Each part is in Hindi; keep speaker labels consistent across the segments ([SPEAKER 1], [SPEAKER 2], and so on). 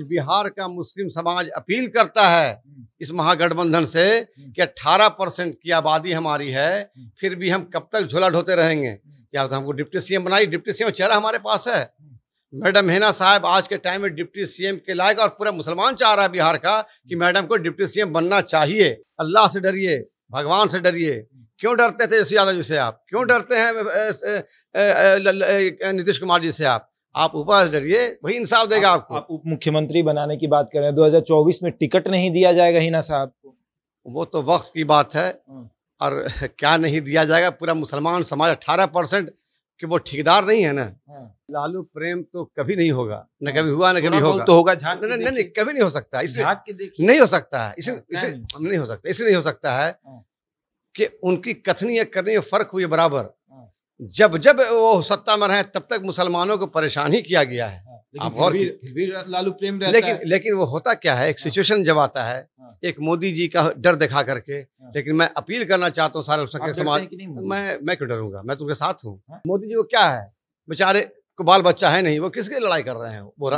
[SPEAKER 1] बिहार का मुस्लिम समाज अपील करता है हम्म। इस महागठबंधन से हम्म। कि 18 परसेंट की आबादी हमारी है हम्म। फिर भी हम कब तक झोला ढोते रहेंगे क्या तो हमको डिप्टी सीएम बनाई डिप्टी सीएम चेहरा हमारे पास है मैडम हेना साहब आज के टाइम में डिप्टी सीएम के लायक और पूरा मुसलमान चाह रहा है बिहार का कि मैडम को डिप्टी सीएम बनना चाहिए अल्लाह से डरिए भगवान से डरिए क्यों डरते थे यादव जी से आप क्यों डरते हैं नीतीश कुमार जी से आप आप उपास डरिए वही इंसाफ देगा आप, आपको आप उप मुख्यमंत्री बनाने की बात कर रहे हैं 2024 में टिकट नहीं दिया जाएगा हिना साहब को वो तो वक्त की बात है हाँ। और क्या नहीं दिया जाएगा पूरा मुसलमान समाज अठारह परसेंट कि वो ठेकेदार नहीं है ना हाँ। लालू प्रेम तो कभी नहीं होगा न कभी हाँ। हुआ न कभी होगा तो होगा झाक नहीं नहीं कभी नहीं हो सकता इसलिए नहीं हो सकता है इसे नहीं हो सकता इसलिए नहीं हो सकता है कि उनकी कथनी या करनी में फर्क हुई बराबर जब जब वो सत्ता में रहे तब तक मुसलमानों को परेशान ही किया गया है हाँ, आप और
[SPEAKER 2] लालू प्रेम रहता लेकिन है।
[SPEAKER 1] लेकिन वो होता क्या है एक सिचुएशन हाँ। जब आता है हाँ। एक मोदी जी का डर दिखा करके लेकिन मैं अपील करना चाहता हूँ सारे सके समाज मैं मैं क्यों डरूंगा मैं तुमके तो साथ हूँ मोदी जी को क्या है बेचारे को बाल बच्चा है नहीं वो किसके लड़ाई कर रहे हैं वो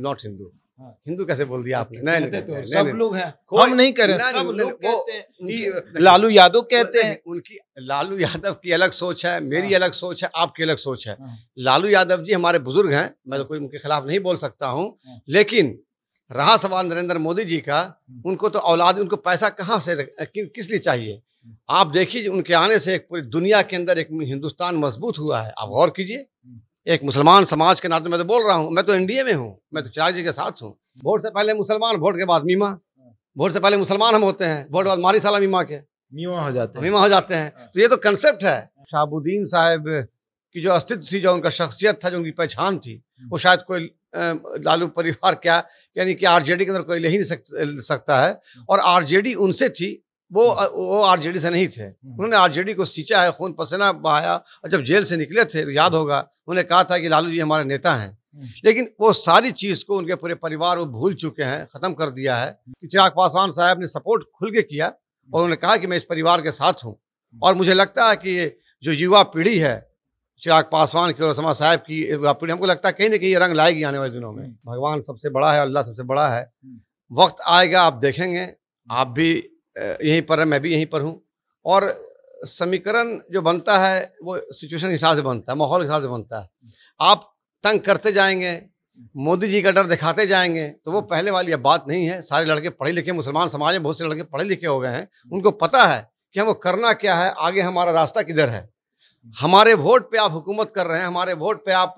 [SPEAKER 1] नॉट हिंदू हाँ। हिंदू कैसे बोल दिया आपने नहीं, नहीं, तो सब लोग
[SPEAKER 2] हैं हम नहीं करें सब
[SPEAKER 1] लोग लालू यादव कहते हैं उनकी लालू यादव की अलग सोच है मेरी हाँ। अलग सोच है आपकी अलग सोच है हाँ। लालू यादव जी हमारे बुजुर्ग हैं मैं तो कोई उनके खिलाफ नहीं बोल सकता हूँ लेकिन रहा सवाल नरेंद्र मोदी जी का उनको तो औलाद उनको पैसा कहाँ से किस लिए चाहिए आप देखिए उनके आने से पूरी दुनिया के अंदर एक हिंदुस्तान मजबूत हुआ है आप गौर कीजिए एक मुसलमान समाज के नाते मैं तो बोल रहा हूँ मैं तो एनडीए में हूँ मैं तो चिराग जी के साथ हूँ वोट से पहले मुसलमान वोट के बाद मीमा वोट से पहले मुसलमान हम होते हैं वोट के बाद मारी साला मीमा के मीमा हो जाते हैं मीमा हो जाते हैं हाँ। तो ये तो कंसेप्ट है शाहबुद्दीन साहब की जो अस्तित्व थी जो उनका शख्सियत था जो उनकी पहचान थी हम्म। वो शायद कोई लालू परिवार क्या यानी कि आरजेडी के अंदर कोई ले ही नहीं सकता है हम्म। और आरजेडी उनसे थी वो हम्म। वो आरजेडी से नहीं थे हम्म। उन्होंने आरजेडी को सींचा है खून पसीना बहाया और जब जेल से निकले थे याद हम्म। होगा उन्होंने कहा था कि लालू जी हमारे नेता हैं लेकिन वो सारी चीज को उनके पूरे परिवार वो भूल चुके हैं खत्म कर दिया है चिराग पासवान साहब ने सपोर्ट खुल के किया और उन्होंने कहा कि मैं इस परिवार के साथ हूँ और मुझे लगता है कि जो युवा पीढ़ी है चिराग पासवान की और समा साहब की युवा पीढ़ी हमको लगता है कहीं ना कहीं ये रंग लाएगी आने वाले दिनों में भगवान सबसे बड़ा है अल्लाह सबसे बड़ा है वक्त आएगा आप देखेंगे आप भी यहीं पर है मैं भी यहीं पर हूँ और समीकरण जो बनता है वो सिचुएशन के हिसाब से बनता है माहौल के हिसाब से बनता है आप तंग करते जाएंगे मोदी जी का डर दिखाते जाएंगे तो वो पहले वाली अब बात नहीं है सारे लड़के पढ़े लिखे मुसलमान समाज में बहुत से लड़के पढ़े लिखे हो गए हैं उनको पता है कि हमको करना क्या है आगे हमारा रास्ता किधर है हमारे वोट पे आप हुकूमत कर रहे हैं हमारे वोट पे आप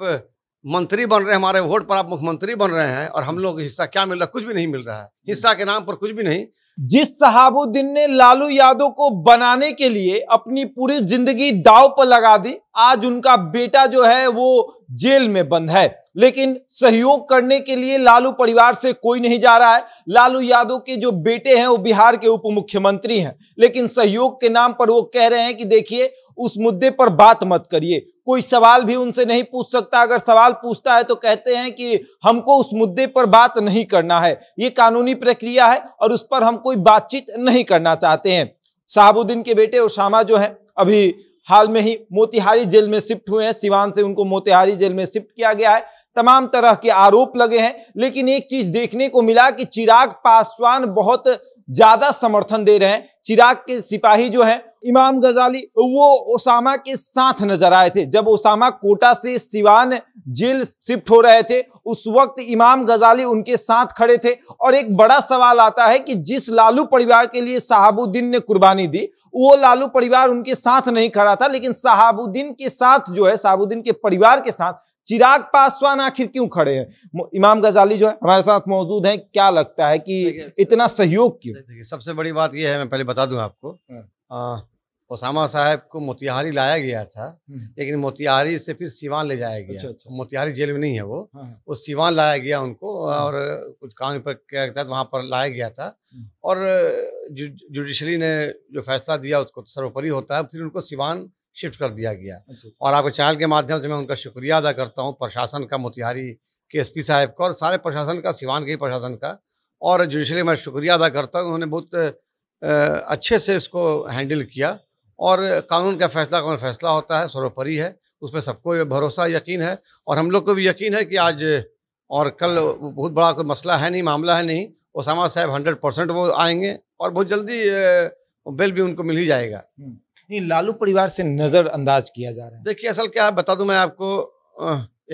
[SPEAKER 1] मंत्री बन रहे हैं हमारे वोट पर आप मुख्यमंत्री बन रहे हैं और हम लोग हिस्सा क्या मिल रहा है कुछ भी नहीं मिल रहा है हिस्सा के नाम पर कुछ भी नहीं जिस शहाबुद्दीन
[SPEAKER 2] ने लालू यादव को बनाने के लिए अपनी पूरी जिंदगी दाव पर लगा दी आज उनका बेटा जो है वो जेल में बंद है लेकिन सहयोग करने के लिए लालू परिवार से कोई नहीं जा रहा है लालू यादव के जो बेटे हैं वो बिहार के उप मुख्यमंत्री हैं लेकिन सहयोग के नाम पर वो कह रहे हैं कि देखिए उस मुद्दे पर बात मत करिए कोई सवाल भी उनसे नहीं पूछ सकता अगर सवाल पूछता है तो कहते हैं कि हमको उस मुद्दे पर बात नहीं करना है ये कानूनी प्रक्रिया है और उस पर हम कोई बातचीत नहीं करना चाहते हैं शहाबुद्दीन के बेटे ओसामा जो हैं अभी हाल में ही मोतिहारी जेल में शिफ्ट हुए हैं सिवान से उनको मोतिहारी जेल में शिफ्ट किया गया है तमाम तरह के आरोप लगे हैं लेकिन एक चीज देखने को मिला कि चिराग पासवान बहुत ज्यादा समर्थन दे रहे हैं चिराग के सिपाही जो है इमाम गजाली वो ओसामा के साथ नजर आए थे जब ओसामा कोटा से सिवान जेल शिफ्ट हो रहे थे उस वक्त इमाम गजाली उनके साथ खड़े थे और एक बड़ा सवाल आता है कि जिस लालू परिवार के लिए शहाबुद्दीन ने कुर्बानी दी वो लालू परिवार उनके साथ नहीं खड़ा था लेकिन शहाबुद्दीन के साथ जो है शहाबुद्दीन के परिवार के साथ चिराग पासवान आखिर क्यों खड़े हैं इमाम गजाली
[SPEAKER 1] जो है हमारे साथ मौजूद हैं क्या लगता है कि इतना सहयोग क्यों सबसे बड़ी बात यह है मैं पहले बता दूं आपको हाँ। ओसामा साहब को मोतिहारी लाया गया था हम्म। लेकिन मोतिहारी से फिर सिवान ले जाया गया अच्छा, अच्छा। मोतिहारी जेल में नहीं है वो वो हाँ, हाँ। सिवान लाया गया उनको और कुछ कानून पर के तहत वहाँ पर लाया गया था हम्म। और जुडिशली ने जो फैसला दिया उसको सर्वोपरि होता है फिर उनको सिवान शिफ्ट कर दिया गया हाँ और आपके चैनल के माध्यम से मैं उनका शुक्रिया अदा करता हूँ प्रशासन का मोतिहारी के एस साहब का और सारे प्रशासन का सिवान के प्रशासन का और जुडिशली मैं शुक्रिया अदा करता हूँ उन्होंने बहुत अच्छे से इसको हैंडल किया और कानून का फैसला कौन फैसला होता है सर्वोपरि है उस पर सबको भरोसा यकीन है और हम लोग को भी यकीन है कि आज और कल बहुत बड़ा कोई मसला है नहीं मामला है नहीं ओसामा साहब हंड्रेड परसेंट वो आएंगे और बहुत जल्दी बेल भी उनको मिल ही जाएगा हम्म। लालू परिवार से नजरअंदाज किया जा रहा है देखिए असल क्या बता दूं मैं आपको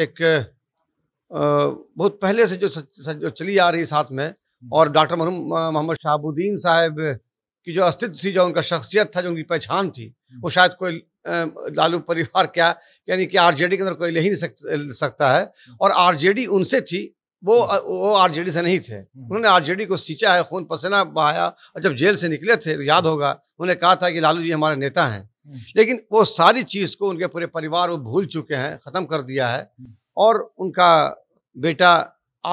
[SPEAKER 1] एक बहुत पहले से जो जो चली आ रही साथ में और डॉक्टर मोहम्मद शहाबुद्दीन साहब की जो अस्तित्व थी जो उनका शख्सियत था जो उनकी पहचान थी वो हम्म। शायद कोई लालू परिवार क्या यानी कि आरजेडी के अंदर कोई ले ही नहीं सकता है हम्म। और आरजेडी उनसे थी वो हम्म। वो आरजेडी से नहीं थे हम्म। उन्होंने आरजेडी को सींचा है खून पसीना बहाया और जब जेल से निकले थे याद होगा उन्होंने कहा था कि लालू जी हमारे नेता हैं हम्म। लेकिन वो सारी चीज़ को उनके पूरे परिवार वो भूल चुके हैं ख़त्म कर दिया है और उनका बेटा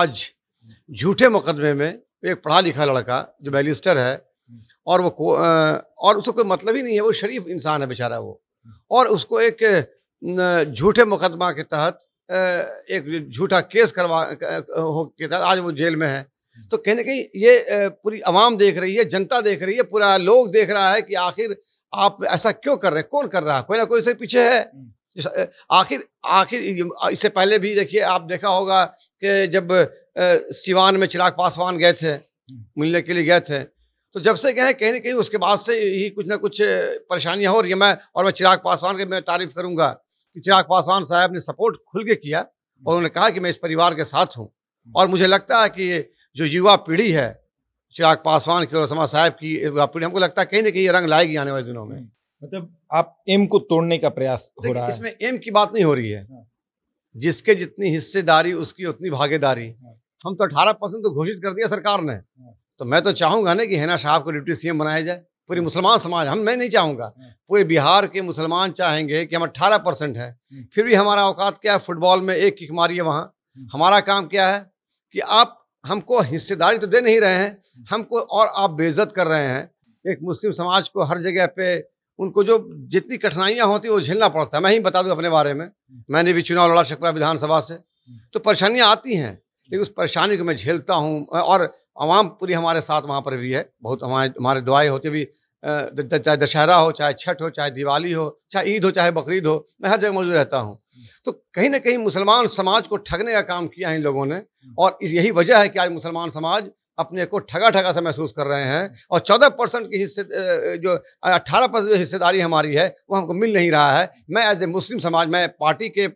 [SPEAKER 1] आज झूठे मुकदमे में एक पढ़ा लिखा लड़का जो बैलिस्टर है और वो और उसको कोई मतलब ही नहीं है वो शरीफ इंसान है बेचारा वो और उसको एक झूठे मुकदमा के तहत एक झूठा केस करवा हो के था आज वो जेल में है तो कहने कहीं ये पूरी आवाम देख रही है जनता देख रही है पूरा लोग देख रहा है कि आखिर आप ऐसा क्यों कर रहे हैं कौन कर रहा है कोई ना कोई इसके पीछे है हम्म। आखिर आखिर इससे पहले भी देखिए आप देखा होगा कि जब सिवान में चिराग पासवान गए थे हम्म। मिलने के लिए गए थे तो जब से गए कहीं ना कहीं उसके बाद से ही कुछ ना कुछ परेशानियां हो रही है मैं और मैं चिराग पासवान की मैं तारीफ करूंगा कि चिराग पासवान साहब ने सपोर्ट खुल के किया और उन्होंने कहा कि मैं इस परिवार के साथ हूँ और मुझे लगता है कि जो युवा पीढ़ी है चिराग पासवान की और समा साहब की युवा पीढ़ी हमको लगता है कहीं ना कहीं ये रंग लाएगी आने वाले दिनों में मतलब आप एम को तोड़ने का प्रयास हो रहा है इसमें एम की बात नहीं हो रही है हाँ। जिसके जितनी हिस्सेदारी उसकी उतनी भागीदारी हाँ। हम तो अठारह परसेंट तो घोषित कर दिया सरकार ने हाँ। तो मैं तो चाहूंगा ना कि हेना साहब को डिप्टी सीएम बनाया जाए पूरे मुसलमान समाज हम मैं नहीं चाहूँगा हाँ। पूरे बिहार के मुसलमान चाहेंगे कि हम अट्ठारह परसेंट हैं हाँ। फिर भी हमारा औकात क्या है फुटबॉल में एक किक मारिए वहाँ हाँ। हमारा काम क्या है कि आप हमको हिस्सेदारी तो दे नहीं रहे हैं हमको और आप बेइज्जत कर रहे हैं एक मुस्लिम समाज को हर जगह पे उनको जो जितनी कठिनाइयाँ होती वो झेलना पड़ता है मैं ही बता दूँ अपने बारे में मैंने भी चुनाव लड़ा शक्रा विधानसभा से तो परेशानियाँ आती हैं लेकिन उस परेशानी को मैं झेलता हूँ और आवाम पूरी हमारे साथ वहाँ पर भी है बहुत हमारे हमारे दुआएं होते भी चाहे दशहरा हो चाहे छठ हो चाहे दिवाली हो चाहे ईद हो चाहे बकरीद हो मैं हर जगह मौजूद रहता हूँ तो कहीं ना कहीं मुसलमान समाज को ठगने का काम किया इन लोगों ने और यही वजह है कि आज मुसलमान समाज अपने को ठगा ठगा सा महसूस कर रहे हैं और चौदह परसेंट की हिस्से जो अट्ठारह परसेंट जो हिस्सेदारी हमारी है वो हमको मिल नहीं रहा है मैं एज ए मुस्लिम समाज मैं पार्टी के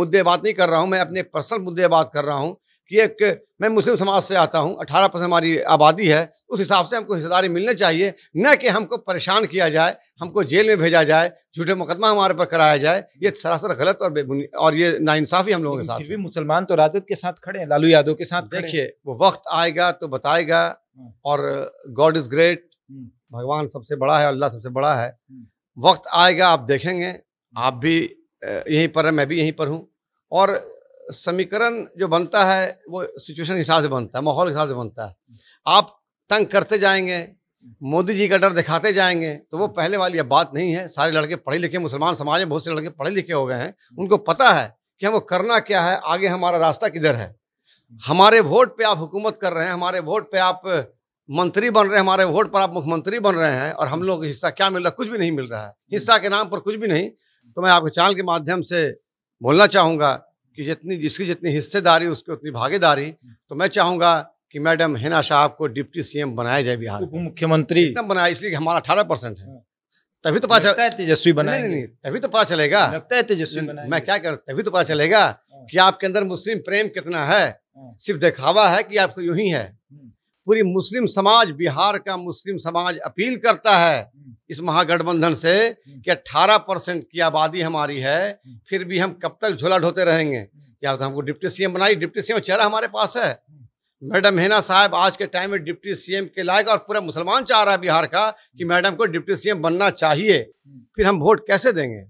[SPEAKER 1] मुद्दे बात नहीं कर रहा हूँ मैं अपने पर्सनल मुद्दे बात कर रहा हूँ कि एक मैं मुस्लिम समाज से आता हूँ अठारह परसेंट हमारी आबादी है उस हिसाब से हमको हिस्सेदारी मिलने चाहिए न कि हमको परेशान किया जाए हमको जेल में भेजा जाए झूठे मुकदमा हमारे पर कराया जाए ये सरासर गलत और और ये नाइंसाफ़ी हम लोगों के साथ भी मुसलमान तो राजद के साथ खड़े हैं लालू यादव के साथ देखिए वो वक्त आएगा तो बताएगा हम्म। और गॉड इज़ ग्रेट हम्म। भगवान सबसे बड़ा है अल्लाह सबसे बड़ा है हम्म। वक्त आएगा आप देखेंगे आप भी यहीं पर है मैं भी यहीं पर हूँ और समीकरण जो बनता है वो सिचुएशन के हिसाब से बनता है माहौल के हिसाब से बनता है आप तंग करते जाएंगे मोदी जी का डर दिखाते जाएंगे तो वो पहले वाली अब बात नहीं है सारे लड़के पढ़े लिखे मुसलमान समाज में बहुत से लड़के पढ़े लिखे हो गए हैं उनको पता है कि हमको करना क्या है आगे हमारा रास्ता किधर है हमारे वोट पे आप हुकूमत कर रहे हैं हमारे वोट पे आप मंत्री बन रहे हैं हमारे वोट पर आप मुख्यमंत्री बन रहे हैं और हम लोगों को हिस्सा क्या मिल रहा है कुछ भी नहीं मिल रहा है हिस्सा के नाम पर कुछ भी नहीं तो मैं आपके चैनल के माध्यम से बोलना चाहूँगा कि जितनी जिसकी जितनी हिस्सेदारी उसकी उतनी भागीदारी हम्म। तो मैं चाहूंगा कि मैडम हिना साहब को डिप्टी सीएम बनाया जाए बिहार उप मुख्यमंत्री बनाया इसलिए हमारा अठारह परसेंट है हाँ। तभी तो पता चल तेजस्वी बना नहीं, नहीं, नहीं तभी तो पता चलेगा लगता है तेजस्वी मैं क्या करूँ तभी तो पता चलेगा हाँ। कि आपके अंदर मुस्लिम प्रेम कितना है हाँ। सिर्फ दिखावा है कि आपको यू ही है हम्म। पूरी मुस्लिम समाज बिहार का मुस्लिम समाज अपील करता है इस महागठबंधन से हम्म। कि 18 परसेंट की आबादी हमारी है हम्म। फिर भी हम कब तक झोला ढोते रहेंगे हम्म। क्या तो हमको डिप्टी सीएम बनाई डिप्टी सीएम चेहरा हमारे पास है मैडम हेना साहब आज के टाइम में डिप्टी सीएम के लायक और पूरा मुसलमान चाह रहा है बिहार का कि मैडम को डिप्टी सीएम बनना चाहिए फिर हम वोट कैसे देंगे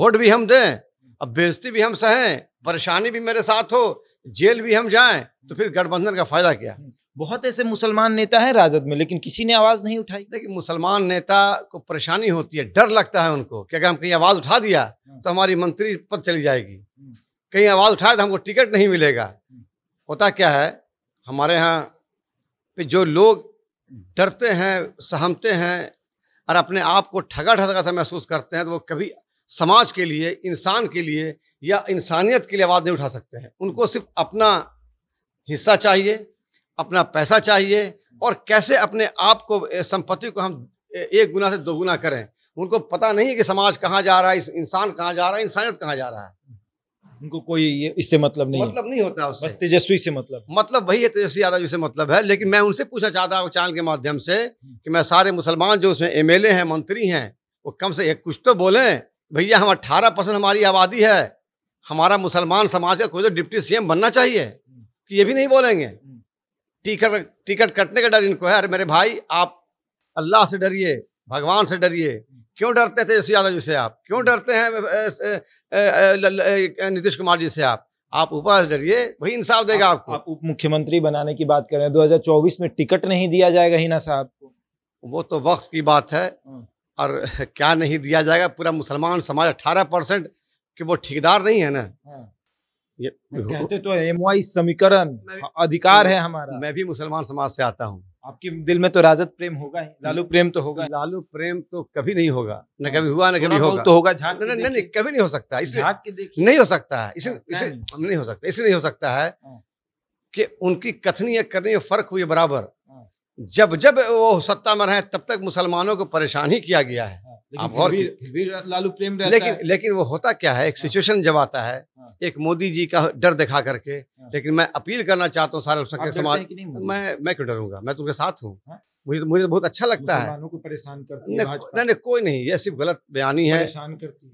[SPEAKER 1] वोट भी हम दें अब बेजती भी हम सहें परेशानी भी मेरे साथ हो जेल भी हम जाएं तो फिर गठबंधन का फायदा क्या बहुत ऐसे मुसलमान नेता हैं राजद में लेकिन किसी ने आवाज़ नहीं उठाई देखिए मुसलमान नेता को परेशानी होती है डर लगता है उनको कि अगर हम कहीं आवाज़ उठा दिया हाँ। तो हमारी मंत्री पद चली जाएगी हाँ। कहीं आवाज़ उठाए तो हमको टिकट नहीं मिलेगा हाँ। होता क्या है हमारे यहाँ पे जो लोग डरते हैं सहमते हैं और अपने आप को ठगा ठगा सा महसूस करते हैं तो वो कभी समाज के लिए इंसान के लिए या इंसानियत के लिए आवाज़ नहीं उठा सकते हैं उनको सिर्फ अपना हिस्सा चाहिए अपना पैसा चाहिए और कैसे अपने आप को संपत्ति को हम एक गुना से दोगुना करें उनको पता नहीं है कि समाज कहाँ जा रहा है इंसान कहाँ जा रहा है इंसानियत कहाँ जा रहा है
[SPEAKER 2] उनको कोई इससे मतलब नहीं मतलब
[SPEAKER 1] नहीं होता उससे बस तेजस्वी से मतलब मतलब वही है तेजस्वी यादव जी से मतलब है लेकिन मैं उनसे पूछना चाहता हूँ चैनल के माध्यम से कि मैं सारे मुसलमान जो उसमें एम हैं मंत्री हैं वो कम से एक कुछ तो बोलें भैया हम अट्ठारह परसेंट हमारी आबादी है हमारा मुसलमान समाज का कोई तो डिप्टी सी बनना चाहिए कि ये भी नहीं बोलेंगे टिकट टिकट कटने का डर इनको है अरे मेरे भाई आप अल्लाह से डरिए भगवान से डरिए क्यों डरते थे तेजस्वी यादव जी से आप क्यों डरते हैं नीतीश कुमार जी से आप आप ऊपर डरिए वही
[SPEAKER 2] इंसाफ देगा आपको आप उप मुख्यमंत्री बनाने की बात करें 2024 में टिकट नहीं दिया जाएगा हिना साहब को
[SPEAKER 1] वो तो वक्त की बात है हाँ। और क्या नहीं दिया जाएगा पूरा मुसलमान समाज 18 परसेंट कि वो ठेकेदार नहीं है ना हाँ। कहते तो एम समीकरण अधिकार है हमारा मैं भी मुसलमान समाज से आता हूँ आपके दिल में तो राजद प्रेम होगा ही लालू प्रेम तो होगा लालू प्रेम तो कभी नहीं होगा न कभी हाँ। हुआ न कभी होगा तो होगा झाक नहीं नहीं कभी नहीं हो सकता इसे नहीं हो सकता है इसे हाँ, इसे नहीं हो सकता इसलिए नहीं हो सकता है हाँ। कि उनकी कथनी या करनी में फर्क हुई बराबर जब जब वो सत्ता में रहे तब तक मुसलमानों को परेशान ही किया गया है आप और लालू प्रेम रहता लेकिन है। लेकिन वो होता क्या है एक सिचुएशन हाँ। जब आता है हाँ। एक मोदी जी का डर दिखा करके हाँ। लेकिन मैं अपील करना चाहता हूँ सारे अल्पसंख्यक समाज मैं मैं क्यों डरूंगा मैं तुमके साथ हूँ मुझे मुझे तो बहुत अच्छा लगता है
[SPEAKER 2] को परेशान करती है नहीं
[SPEAKER 1] नहीं कोई नहीं ये सिर्फ गलत बयानी है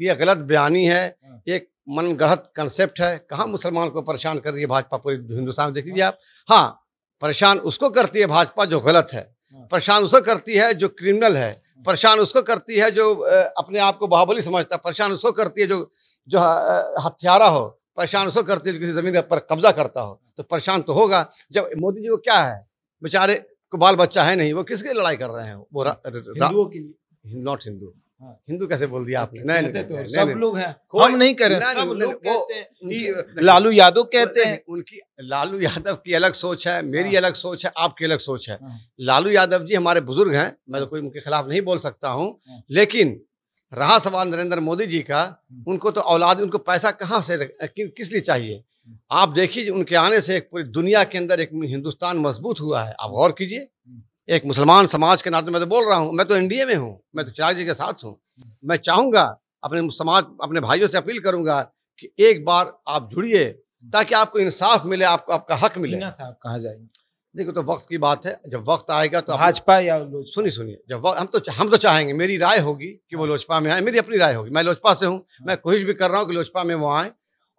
[SPEAKER 1] ये गलत बयानी है एक मन गढ़ कंसेप्ट है कहाँ मुसलमान को परेशान कर रही है भाजपा पूरे हिंदुस्तान में देख लीजिए आप हाँ परेशान उसको करती है भाजपा जो गलत है परेशान उसको करती है जो क्रिमिनल है परेशान उसको करती है जो अपने आप को बाहुबली समझता है परेशान उसको करती है जो जो हथियारा हो परेशान उसको करती है जो किसी ज़मीन पर कब्जा करता हो तो परेशान तो होगा जब मोदी जी को क्या है बेचारे को बाल बच्चा है नहीं वो किसके लड़ाई कर रहे हैं वो के लिए नॉट हिंदू हाँ। हिंदू कैसे बोल दिया आपने नहीं नहीं तो सब लोग
[SPEAKER 2] हैं हम नहीं करें सब लोग कहते हैं लालू यादव कहते हैं
[SPEAKER 1] उनकी लालू यादव की अलग सोच है मेरी हाँ। अलग सोच है आपकी अलग सोच है हाँ। लालू यादव जी हमारे बुजुर्ग हैं मैं तो कोई उनके खिलाफ नहीं बोल सकता हूँ लेकिन रहा सवाल नरेंद्र मोदी जी का उनको तो औलाद उनको पैसा कहाँ से किस लिए चाहिए आप देखिए उनके आने से पूरी दुनिया के अंदर एक हिंदुस्तान मजबूत हुआ है आप गौर कीजिए एक मुसलमान समाज के नाते मैं तो बोल रहा हूँ मैं तो एनडीए में हूँ मैं तो चिराग जी के साथ हूँ मैं चाहूंगा अपने समाज अपने भाइयों से अपील करूंगा कि एक बार आप जुड़िए ताकि आपको इंसाफ मिले आपको आपका हक मिले साहब कहा जाएंगे देखो तो वक्त की बात है जब वक्त आएगा तो भाजपा या सुनिए सुनिए जब हम तो हम तो चाहेंगे मेरी राय होगी कि वो हाँ। लोजपा में आए मेरी अपनी राय होगी मैं लोजपा से हूँ हाँ। मैं कोशिश भी कर रहा हूँ कि लोजपा में वो आए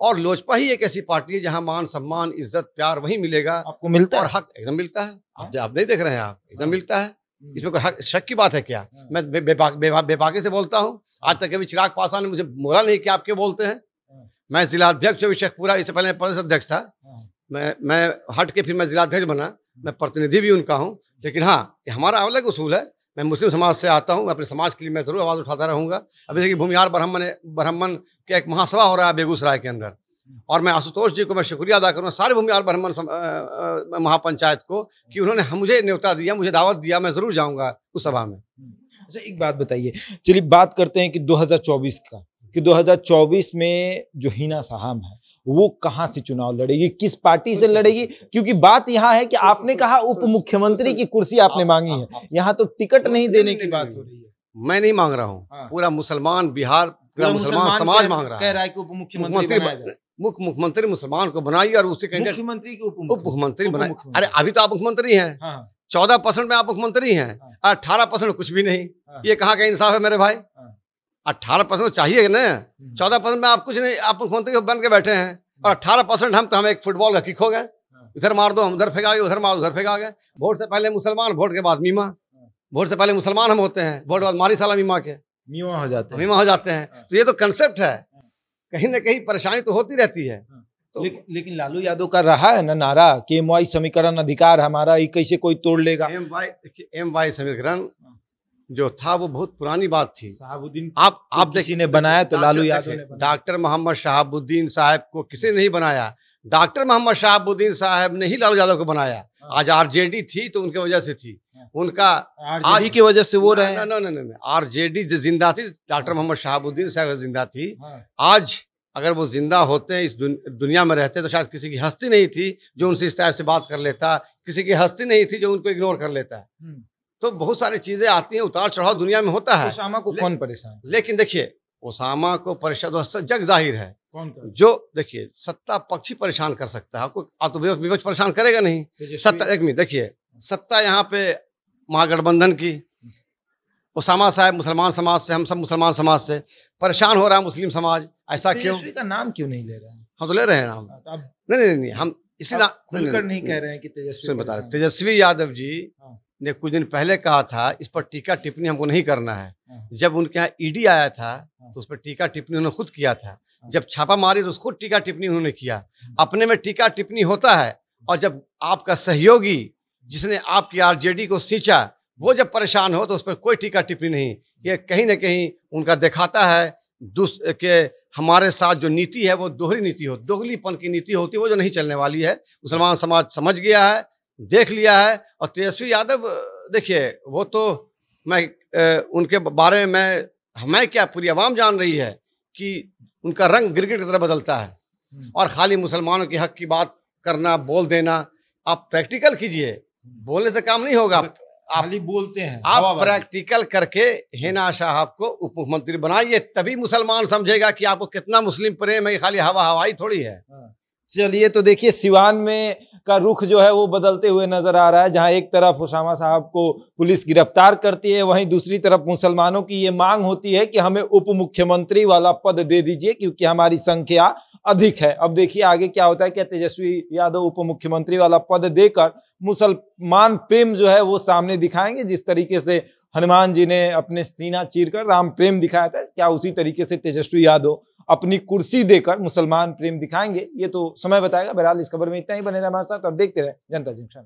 [SPEAKER 1] और लोजपा ही एक ऐसी पार्टी है जहां मान सम्मान इज्जत प्यार वही मिलेगा आपको मिलता और हक एकदम मिलता है आप, हाँ। आप नहीं देख रहे हैं आप एकदम हाँ। मिलता है हम्म। इसमें कोई हक शक की बात है क्या हाँ। मैं बेपाके से बोलता हूँ आज तक कभी चिराग पासवान ने मुझे बोला नहीं किया आपके बोलते हैं मैं अध्यक्ष हूँ शेखपुरा इससे पहले प्रदेश अध्यक्ष था मैं मैं हट के फिर मैं जिलाध्यक्ष बना मैं प्रतिनिधि भी उनका हूँ लेकिन हाँ हमारा अलग उसूल है मैं मुस्लिम समाज से आता हूँ अपने समाज के लिए मैं ज़रूर आवाज़ उठाता रहूँगा अभी देखिए भूमिहार ब्राह्मण ब्राह्मण का एक महासभा हो रहा है बेगूसराय के अंदर और मैं आशुतोष जी को मैं शुक्रिया अदा करूँ सारे भूमिहार ब्राह्मण महापंचायत को कि उन्होंने मुझे न्योता दिया मुझे दावत दिया मैं ज़रूर जाऊँगा उस सभा में अच्छा एक बात बताइए चलिए बात करते हैं कि दो का
[SPEAKER 2] कि 2024 में जो हिना साहम है वो कहां से चुनाव लड़ेगी किस पार्टी से लड़ेगी क्योंकि बात यहां है कि आपने कहा उप मुख्यमंत्री की कुर्सी आपने हाँ, मांगी है हाँ, हाँ। यहां
[SPEAKER 1] तो टिकट नहीं देने की बात हो रही है मैं नहीं मांग रहा हूं पूरा मुसलमान बिहार पूरा मुसलमान समाज मांग रहा है कह रहा है कि उप मुख्यमंत्री मुख्य मुख्यमंत्री मुसलमान को बनाइए और उसे मुख्यमंत्री उप मुख्यमंत्री बनाए अरे अभी तो आप मुख्यमंत्री हैं चौदह परसेंट में आप मुख्यमंत्री हैं अठारह परसेंट कुछ भी नहीं ये कहाँ का इंसाफ है मेरे भाई अट्ठारह परसेंट तो चाहिए ना हम्म। चौदह परसेंट में आप कुछ नहीं आप मुख्यमंत्री बन के बैठे हैं और अट्ठारह परसेंट हम तो हम एक फुटबॉल का किक हो गए हाँ। इधर मार दो हम उधर फेंका गए उधर मार उधर फेंका गए वोट से पहले मुसलमान वोट के बाद मीमा हाँ। वोट से पहले मुसलमान हम होते हैं वोट के बाद मारी साला मीमा के मीमा हो जाते हैं मीमा हो जाते हैं हाँ। तो ये तो कंसेप्ट है कहीं ना कहीं परेशानी तो होती रहती है तो ले, लेकिन लालू यादव का रहा
[SPEAKER 2] है ना नारा कि एम वाई समीकरण अधिकार हमारा ये कैसे कोई तोड़ लेगा एम वाई एम वाई
[SPEAKER 1] समीकरण जो था वो बहुत पुरानी बात थी शहाबुद्दीन आप आप किसी ने बनाया तो लालू यादव डॉक्टर मोहम्मद शहाबुद्दीन साहब को किसी ने नहीं बनाया डॉक्टर मोहम्मद शहाबुद्दीन साहब ने ही लालू यादव को बनाया हाँ। आज आरजेडी थी तो उनकी वजह से थी हाँ। उनका ही की वजह से वो रहे ना ना ना जिंदा थी डॉक्टर हाँ। मोहम्मद शहाबुद्दीन साहब जिंदा थी आज अगर वो जिंदा होते हैं इस दुनिया में रहते तो शायद किसी की हस्ती नहीं थी जो उनसे इस टाइप से बात कर लेता किसी की हस्ती नहीं थी जो उनको इग्नोर कर लेता हम्म। तो बहुत सारी चीजें आती हैं उतार चढ़ाव दुनिया में होता है ओसामा को कौन परेशान लेकिन देखिए ओसामा को परेशान जग जाहिर है कौन जो देखिए सत्ता पक्षी परेशान कर सकता है आपको विपक्ष परेशान करेगा नहीं तो सत्ता एक मिनट देखिए सत्ता यहाँ पे महागठबंधन की उसामा साहब मुसलमान समाज से हम सब मुसलमान समाज से परेशान हो रहा है मुस्लिम समाज ऐसा तो क्यों
[SPEAKER 2] का नाम क्यों नहीं ले रहे हैं
[SPEAKER 1] हम तो ले रहे हैं नाम हाँ, तो नहीं नहीं नहीं हम इसी नहीं, नहीं, नहीं कह रहे हैं कि तेजस्वी बता रहे तेजस्वी यादव जी हाँ। ने कुछ दिन पहले कहा था इस पर टीका टिप्पणी हमको नहीं करना है हाँ। जब उनके यहाँ ईडी आया था हाँ। तो उस पर टीका टिप्पणी उन्होंने खुद किया था हाँ। जब छापा मारी तो उसको टीका टिप्पणी उन्होंने किया अपने में टीका टिप्पणी होता है और जब आपका सहयोगी जिसने आपकी आरजेडी को सींचा वो जब परेशान हो तो उस पर कोई टीका टिप्पणी नहीं ये कहीं ना कहीं उनका दिखाता है दूस के हमारे साथ जो नीति है वो दोहरी नीति हो दोगलीपन की नीति होती है वो जो नहीं चलने वाली है मुसलमान समाज समझ गया है देख लिया है और तेजस्वी यादव देखिए वो तो मैं ए, उनके बारे में मैं क्या पूरी आवाम जान रही है कि उनका रंग गिरगिट की तरह बदलता है हम्म। और खाली मुसलमानों के हक की बात करना बोल देना आप प्रैक्टिकल कीजिए बोलने से काम नहीं होगा आप बोलते हैं आप प्रैक्टिकल करके हेना शाह को उप मुख्यमंत्री बनाइए तभी मुसलमान समझेगा कि आपको कितना मुस्लिम प्रेम है खाली हवा हवाई थोड़ी है हाँ। चलिए तो देखिए सिवान
[SPEAKER 2] में का रुख जो है वो बदलते हुए नजर आ रहा है जहां एक तरफ उसामा साहब को पुलिस गिरफ्तार करती है वहीं दूसरी तरफ मुसलमानों की ये मांग होती है कि हमें उप मुख्यमंत्री वाला पद दे दीजिए क्योंकि हमारी संख्या अधिक है अब देखिए आगे क्या होता है क्या तेजस्वी यादव उप मुख्यमंत्री वाला पद देकर मुसलमान प्रेम जो है वो सामने दिखाएंगे जिस तरीके से हनुमान जी ने अपने सीना चीर कर राम प्रेम दिखाया था क्या उसी तरीके से तेजस्वी यादव अपनी कुर्सी देकर मुसलमान प्रेम दिखाएंगे ये तो समय बताएगा बहरहाल इस खबर में इतना ही बने रहे हमारे साथ और तो देखते रहे जनता जंक्शन